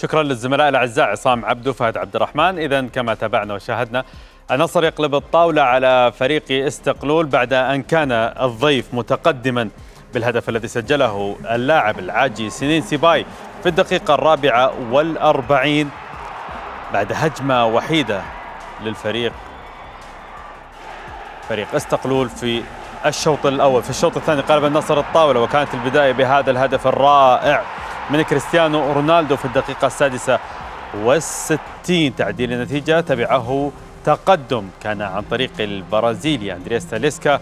شكرا للزملاء الاعزاء عصام عبدو فهد عبد الرحمن اذا كما تابعنا وشاهدنا النصر يقلب الطاوله على فريق استقلول بعد ان كان الضيف متقدما بالهدف الذي سجله اللاعب العاجي سنين سيباي في الدقيقه الرابعه والاربعين بعد هجمه وحيده للفريق فريق استقلول في الشوط الاول في الشوط الثاني قلب النصر الطاوله وكانت البدايه بهذا الهدف الرائع من كريستيانو رونالدو في الدقيقة السادسة والستين تعديل النتيجة تبعه تقدم كان عن طريق البرازيلي أندرياس تاليسكا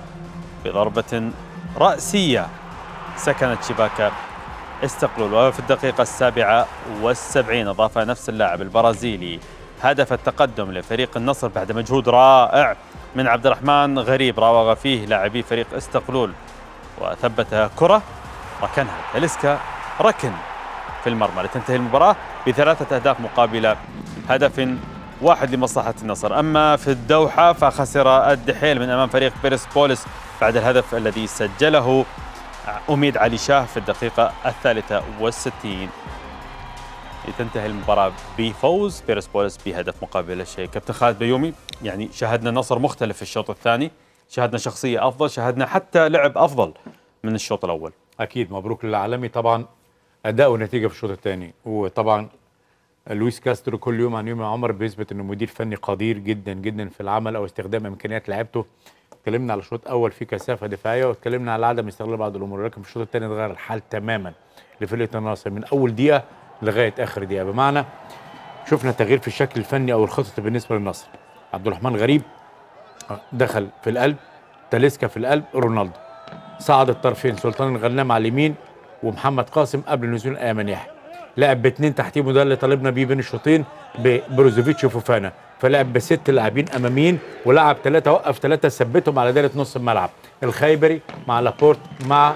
بضربة رأسية سكنت شباك استقلال وفي الدقيقة السابعة والسبعين أضاف نفس اللاعب البرازيلي هدف التقدم لفريق النصر بعد مجهود رائع من عبد الرحمن غريب راوغ فيه لاعبي فريق استقلول وثبت كرة ركنها تاليسكا ركن في المرمى لتنتهي المباراة بثلاثة أهداف مقابل هدف واحد لمصلحة النصر أما في الدوحة فخسر الدحيل من أمام فريق بيرس بوليس بعد الهدف الذي سجله أميد علي شاه في الدقيقة الثالثة والستين لتنتهي المباراة بفوز بيرس بوليس بهدف مقابل الشيء كابتن خالد بيومي يعني شاهدنا نصر مختلف في الشوط الثاني شاهدنا شخصية أفضل شاهدنا حتى لعب أفضل من الشوط الأول أكيد مبروك للعالمي طبعا اداء ونتيجه في الشوط الثاني وطبعا لويس كاسترو كل يوم عن يوم يا عمر بيثبت انه مدير فني قدير جدا جدا في العمل او استخدام امكانيات لعيبته اتكلمنا على الشوط الاول في كثافه دفاعيه واتكلمنا على عدم استغلال بعض الامور لكن في الشوط الثاني اتغير الحال تماما لفرقه الناصر من اول دقيقه لغايه اخر دقيقه بمعنى شفنا تغيير في الشكل الفني او الخطط بالنسبه للنصر عبد الرحمن غريب دخل في القلب تاليسكا في القلب رونالدو صعد الطرفين سلطان الغنام على اليمين ومحمد قاسم قبل نزول ايمن يحيى لعب باثنين تحتيه وده اللي طالبنا بيه بين الشوطين ببروزوفيتش وفوفانا فلعب بست لاعبين اماميين ولعب ثلاثه وقف ثلاثه ثبتهم على دايره نص الملعب الخيبري مع لابورت مع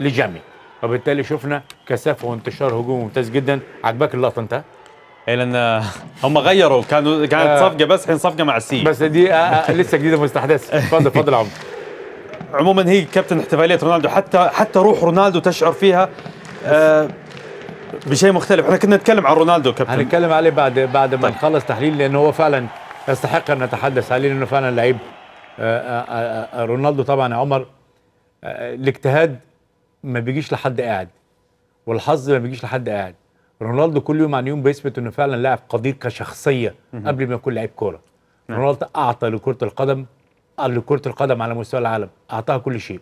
لجامي وبالتالي شفنا كثافه وانتشار هجوم ممتاز جدا عجبك اللقطه انت إيه، لان هم غيروا كانوا كانت آه. صفقه بس الحين صفقه مع السي بس دي آه، آه، لسه جديده مستحدثه اتفضل اتفضل يا عمر عموما هي كابتن احتفاليه رونالدو حتى حتى روح رونالدو تشعر فيها آه، بشيء مختلف احنا كنا نتكلم عن رونالدو كابتن هنتكلم عليه بعد بعد ما طيب. نخلص تحليل لانه هو فعلا يستحق ان نتحدث عليه لانه فعلا لعيب آه، آه، رونالدو طبعا يا عمر الاجتهاد ما بيجيش لحد قاعد والحظ ما بيجيش لحد قاعد رونالدو كل يوم عن يوم بيثبت انه فعلا لاعب قدير كشخصيه قبل ما يكون لعيب كوره نعم. رونالدو اعطى لكره القدم لكرة القدم على مستوى العالم أعطاها كل شيء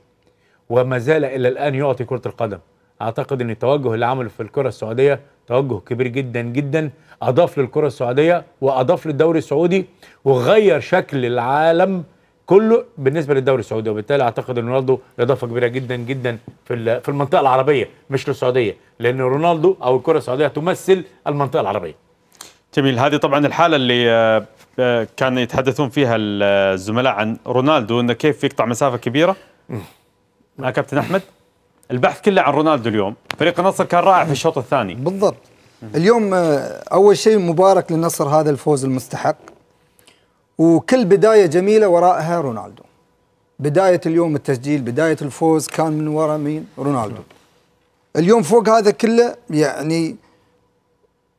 وما زال إلى الآن يعطي كرة القدم أعتقد أن التوجه اللي عمله في الكرة السعودية توجه كبير جدا جدا أضاف للكرة السعودية وأضاف للدوري السعودي وغير شكل العالم كله بالنسبة للدوري السعودي وبالتالي أعتقد أن رونالدو إضافة كبيرة جدا جدا في في المنطقة العربية مش للسعودية لأن رونالدو أو الكرة السعودية تمثل المنطقة العربية جميل هذه طبعا الحاله اللي آه، آه، كان يتحدثون فيها آه، الزملاء عن رونالدو انه كيف يقطع مسافه كبيره مع كابتن احمد البحث كله عن رونالدو اليوم فريق النصر كان رائع في الشوط الثاني بالضبط اليوم اول شيء مبارك للنصر هذا الفوز المستحق وكل بدايه جميله وراءها رونالدو بدايه اليوم التسجيل بدايه الفوز كان من وراء مين رونالدو اليوم فوق هذا كله يعني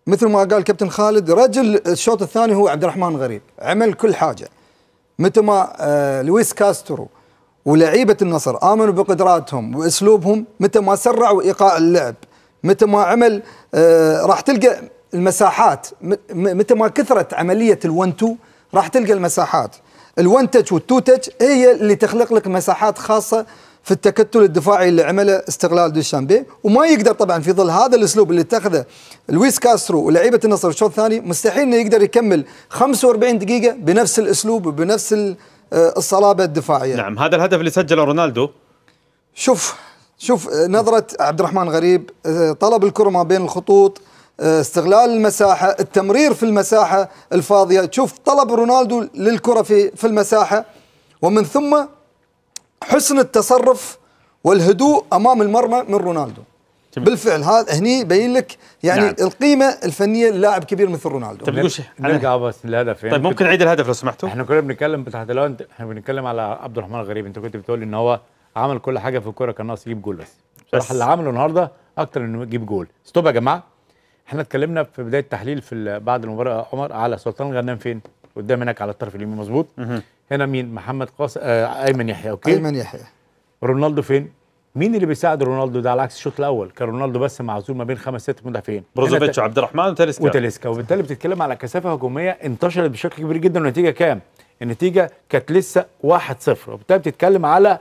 مثل ما قال كابتن خالد رجل الشوط الثاني هو عبد الرحمن غريب عمل كل حاجه متى ما آه، لويس كاسترو ولعيبه النصر امنوا بقدراتهم واسلوبهم متى ما سرعوا ايقاع اللعب متى ما عمل آه، راح تلقى المساحات متى ما كثرت عمليه الون تو راح تلقى المساحات الون تاتش والتو تاتش هي اللي تخلق لك مساحات خاصه في التكتل الدفاعي اللي عمله استغلال دوشامبي وما يقدر طبعا في ظل هذا الاسلوب اللي اتخذه لويس كاسترو ولعيبه النصر الشوط الثاني مستحيل انه يقدر يكمل 45 دقيقه بنفس الاسلوب وبنفس آه، الصلابه الدفاعيه. نعم هذا الهدف اللي سجله رونالدو شوف شوف آه، نظره عبد الرحمن غريب آه، طلب الكره ما بين الخطوط استغلال المساحه التمرير في المساحه الفاضيه تشوف طلب رونالدو للكره في في المساحه ومن ثم حسن التصرف والهدوء امام المرمى من رونالدو جميل. بالفعل هذا هني يبين لك يعني نعم. القيمه الفنيه للاعب كبير مثل رونالدو طيب نرجع على... بس للهدف يعني طيب ممكن اعيد الهدف لو سمحتوا احنا كنا بنتكلم تحت الهواء احنا بنتكلم على عبد الرحمن الغريب انت كنت بتقول ان هو عمل كل حاجه في الكوره كان ناقص يجيب جول بس بصراحه اللي عمله النهارده اكتر انه يجيب جول ستوب يا جماعه احنا اتكلمنا في بدايه تحليل في بعد المباراه عمر على سلطان الغنام فين قدام هناك على الطرف اليمين مظبوط هنا مين محمد قاسم آه ايمن يحيى اوكي ايمن يحيى رونالدو فين مين اللي بيساعد رونالدو ده على عكس الشوط الاول كان رونالدو بس معزول ما بين خمس ست مدافعين بروزوفيتش وعبد الرحمن وتاليسكا وتاليسكا وبالتالي بتتكلم على كثافه هجوميه انتشرت بشكل كبير جدا والنتيجه كام النتيجه كانت لسه 1-0 وبالتالي بتتكلم على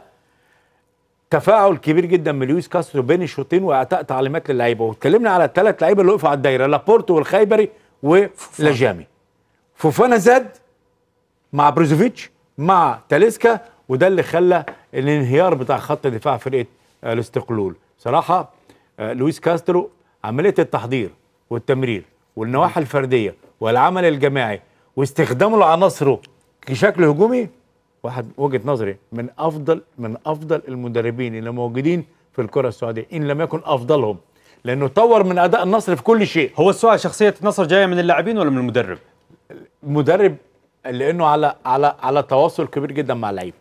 تفاعل كبير جدا من لويس كاسترو بين الشوطين واعطاء تعليمات للعيبه واتكلمنا على الثلاث لعيبه اللي وقفوا على الدايره لابورتو والخيبري ولاجامي فوفانا زاد مع بروزوفيتش مع تاليسكا وده اللي خلى الانهيار بتاع خط دفاع فرقه آه، الاستقلال صراحه آه، لويس كاسترو عمليه التحضير والتمرير والنواحي الفرديه والعمل الجماعي واستخدامه لعناصره كشكل هجومي واحد وجهه نظري من افضل من افضل المدربين اللي موجودين في الكره السعوديه ان لم يكن افضلهم لانه طور من اداء النصر في كل شيء هو السؤال شخصيه النصر جايه من اللاعبين ولا من المدرب المدرب لانه على على على تواصل كبير جدا مع اللعيبه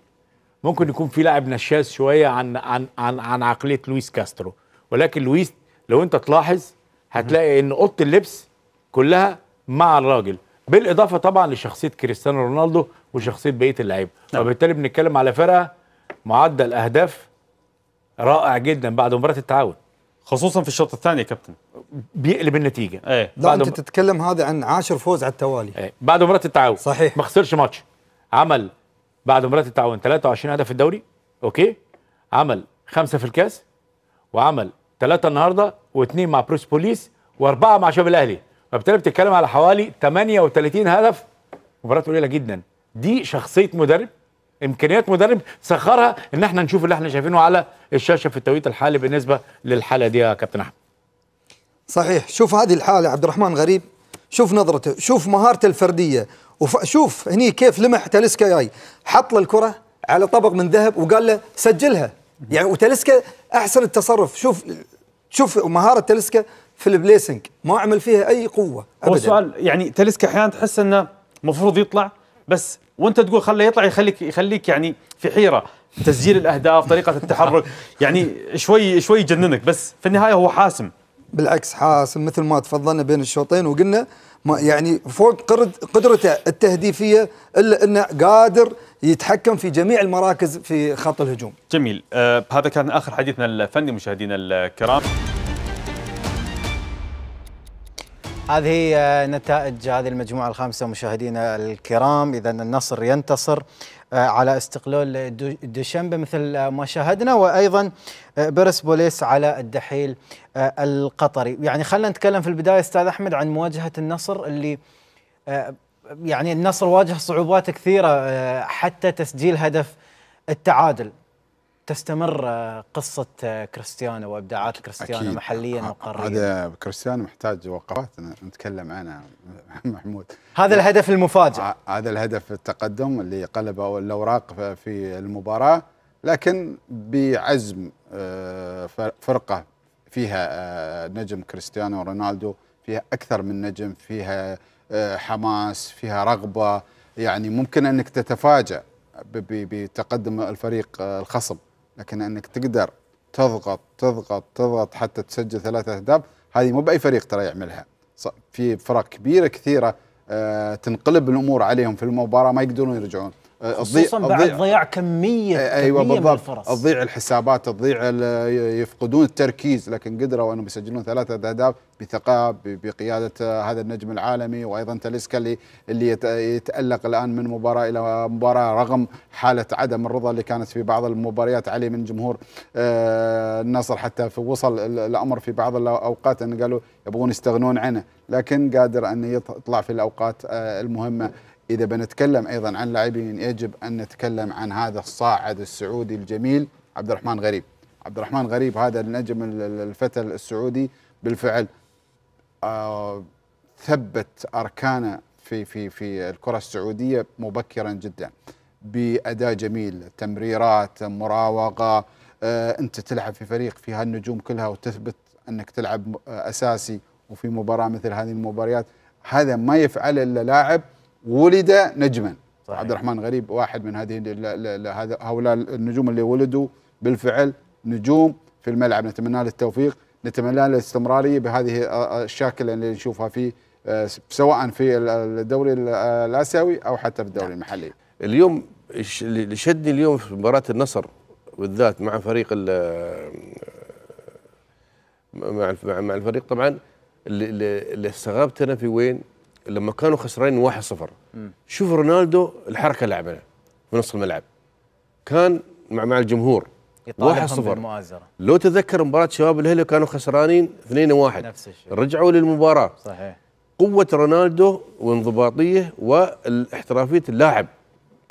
ممكن يكون في لاعب نشاز شويه عن عن عن عن عقليه لويس كاسترو ولكن لويس لو انت تلاحظ هتلاقي ان اوضه اللبس كلها مع الراجل بالاضافه طبعا لشخصيه كريستيانو رونالدو وشخصيه بقيه اللعيبه وبالتالي نعم. بنتكلم على فرقه معدل اهداف رائع جدا بعد مباراه التعاون خصوصا في الشوط الثاني يا كابتن بيقلب النتيجه ايه بعد انت مر... تتكلم هذا عن عاشر فوز على التوالي ايه بعد مباراه التعاون صحيح ما خسرش ماتش عمل بعد مباراه التعاون 23 هدف في الدوري اوكي عمل خمسه في الكاس وعمل ثلاثه النهارده واثنين مع بروس بوليس واربعه مع شباب الاهلي فبالتالي بتتكلم على حوالي 38 هدف مباراه قليله جدا دي شخصيه مدرب امكانيات مدرب سخرها ان احنا نشوف اللي احنا شايفينه على الشاشه في التوقيت الحالي بالنسبه للحاله دي يا كابتن احمد صحيح شوف هذه الحالة عبد الرحمن غريب شوف نظرته شوف مهارته الفردية وشوف هني كيف لمح تلسكا جاي حط له الكرة على طبق من ذهب وقال له سجلها يعني وتلسكا أحسن التصرف شوف شوف مهارة تلسكا في البليسنج ما عمل فيها أي قوة أبدا السؤال يعني تلسكا أحيانا تحس أنه المفروض يطلع بس وانت تقول خله يطلع يخليك يخليك يعني في حيره تسجيل الاهداف طريقه التحرك يعني شوي شوي يجننك بس في النهايه هو حاسم بالعكس حاصل مثل ما تفضلنا بين الشوطين وقلنا ما يعني فوق قدرته التهديفيه الا انه قادر يتحكم في جميع المراكز في خط الهجوم. جميل آه هذا كان اخر حديثنا الفني مشاهدينا الكرام. هذه نتائج هذه المجموعه الخامسه مشاهدينا الكرام اذا النصر ينتصر آه، على استقلال دوشنبه مثل آه، ما شاهدنا وايضا آه، برس بوليس على الدحيل القطري يعني خلينا نتكلم في البدايه استاذ احمد عن مواجهه النصر اللي يعني النصر واجه صعوبات كثيره حتى تسجيل هدف التعادل تستمر قصة كريستيانو وإبداعات كريستيانو محليا وقاريا هذا كريستيانو محتاج وقفات نتكلم عنها محمود هذا الهدف المفاجئ هذا الهدف التقدم اللي قلب الأوراق في المباراة لكن بعزم آه، فرقة فيها آه، نجم كريستيانو رونالدو فيها أكثر من نجم فيها آه، حماس فيها رغبة يعني ممكن أنك تتفاجأ بتقدم الفريق الخصم لكن انك تقدر تضغط تضغط تضغط حتى تسجل ثلاثة اهداف هذه مو باي فريق ترى يعملها في فرق كبيره كثيره آه، تنقلب الامور عليهم في المباراه ما يقدرون يرجعون أه، خصوصا بعد ضياع كميه أه، ايوه كمية بالضبط من الفرص. تضيع الحسابات تضيع يفقدون التركيز لكن قدروا انهم يسجلون ثلاثه اهداف بثقه بقياده آه، هذا النجم العالمي وايضا تاليسكا اللي اللي يتالق الان من مباراه الى مباراه رغم حاله عدم الرضا اللي كانت في بعض المباريات عليه من جمهور النصر حتى في وصل الامر في بعض الاوقات ان قالوا يبغون يستغنون عنه لكن قادر ان يطلع في الاوقات المهمه إذا بنتكلم أيضا عن لاعبين يجب أن نتكلم عن هذا الصاعد السعودي الجميل عبد الرحمن غريب عبد الرحمن غريب هذا النجم الفتى السعودي بالفعل آه، ثبت أركانه في في في الكرة السعودية مبكرا جدا بأداء جميل تمريرات مراوغة آه، أنت تلعب في فريق فيها النجوم كلها وتثبت أنك تلعب أساسي وفي مباراة مثل هذه المباريات هذا ما يفعله إلا لاعب ولد نجما صحيح. عبد الرحمن غريب واحد من هذه هؤلاء النجوم اللي ولدوا بالفعل نجوم في الملعب نتمنى له التوفيق نتمنى له الاستمراريه بهذه الشاكله اللي نشوفها في سواء في الدوري الاسيوي او حتى في الدوري نعم. المحلي اليوم اللي شدني اليوم في مباراه النصر بالذات مع فريق مع مع الفريق طبعا اللي استغربت انا في وين لما كانوا خسرانين 1-0 شوف رونالدو الحركه اللي لعبها في نص الملعب كان مع مع الجمهور 1-0 لو تذكر مباراه شباب الهلال كانوا خسرانين 2-1 نفس الشيء رجعوا للمباراه صحيح قوه رونالدو وانضباطيه والاحترافيه اللاعب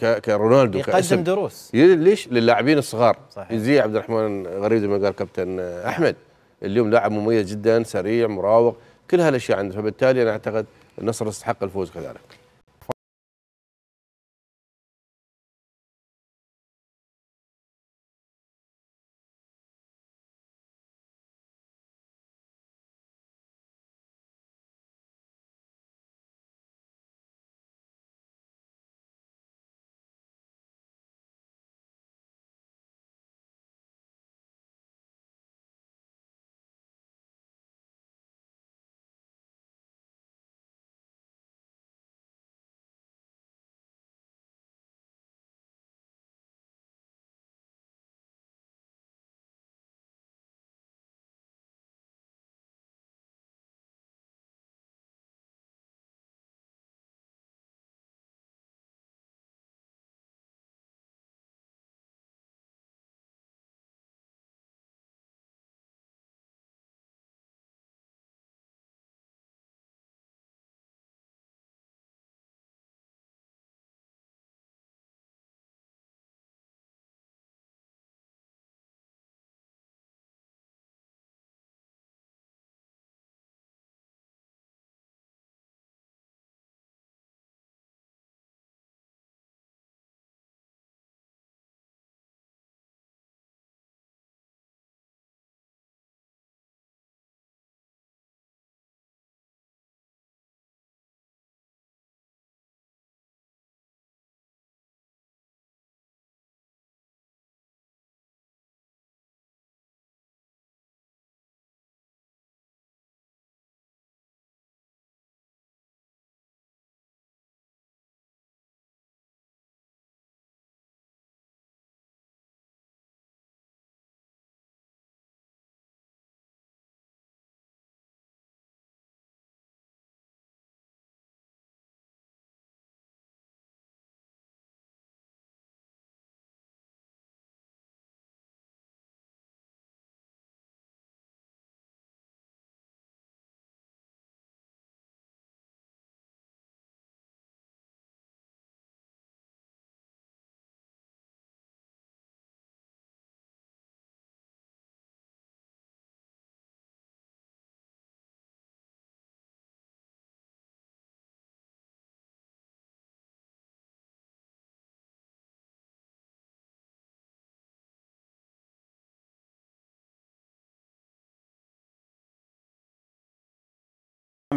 كرونالدو يقدم كاسم. دروس ليش للاعبين الصغار صحيح زي عبد الرحمن غريب زي ما قال كابتن احمد اليوم لاعب مميز جدا سريع مراوغ كل هالاشياء عنده فبالتالي انا اعتقد النصر يستحق الفوز كذلك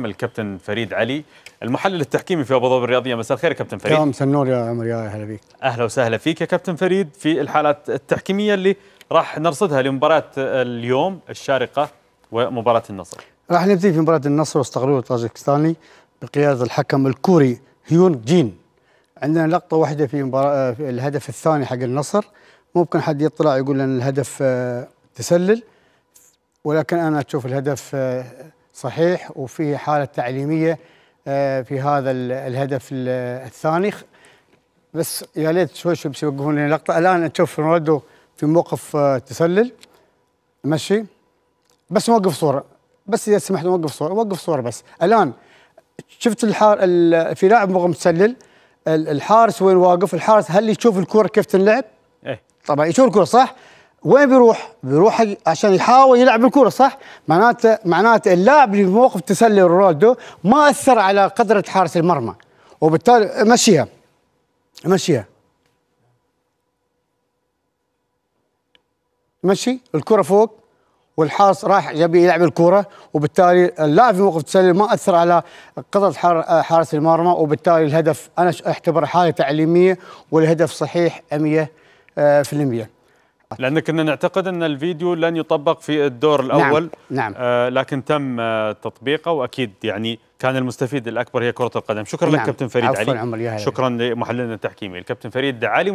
الكابتن فريد علي المحلل التحكيمي في ابو ظبي الرياضيه مساء الخير كابتن فريد يا سنور يا عمر يا اهلا بك اهلا وسهلا فيك يا كابتن فريد في الحالات التحكيميه اللي راح نرصدها لمباراه اليوم الشارقه ومباراه النصر راح نبتدي في مباراه النصر واستقلال طاجكستاني بقياده الحكم الكوري هيون جين عندنا لقطه واحده في مباراه في الهدف الثاني حق النصر ممكن حد يطلع يقول ان الهدف آه، تسلل ولكن انا اشوف الهدف آه، صحيح وفي حالة تعليمية آه، في هذا الهدف الثاني بس يا ليت شوي شوي بيوقفون لنا لقطة الآن تشوف رونالدو في موقف آه، تسلل مشي بس موقف صورة بس إذا سمحت موقف صورة وقف صورة بس الآن شفت الحار في لاعب مغم متسلل الحارس وين واقف الحارس هل يشوف الكرة كيف تنلعب؟ ايه طبعا يشوف الكرة صح؟ وين بيروح؟ بيروح عشان يحاول يلعب الكره صح؟ معناته معناته اللاعب اللي بموقف تسلل رونالدو ما اثر على قدره حارس المرمى وبالتالي مشيها مشيها مشي الكره فوق والحارس راح يبي يلعب الكره وبالتالي اللاعب في موقف تسلل ما اثر على قدره حارس المرمى وبالتالي الهدف انا اعتبره حاله تعليميه والهدف صحيح 100% لأن كنا نعتقد أن الفيديو لن يطبق في الدور نعم، الأول نعم, نعم. آه لكن تم آه، تطبيقه وأكيد يعني كان المستفيد الأكبر هي كرة القدم شكرا نعم. لك كابتن فريد علي شكرا لمحللنا التحكيمي الكابتن فريد علي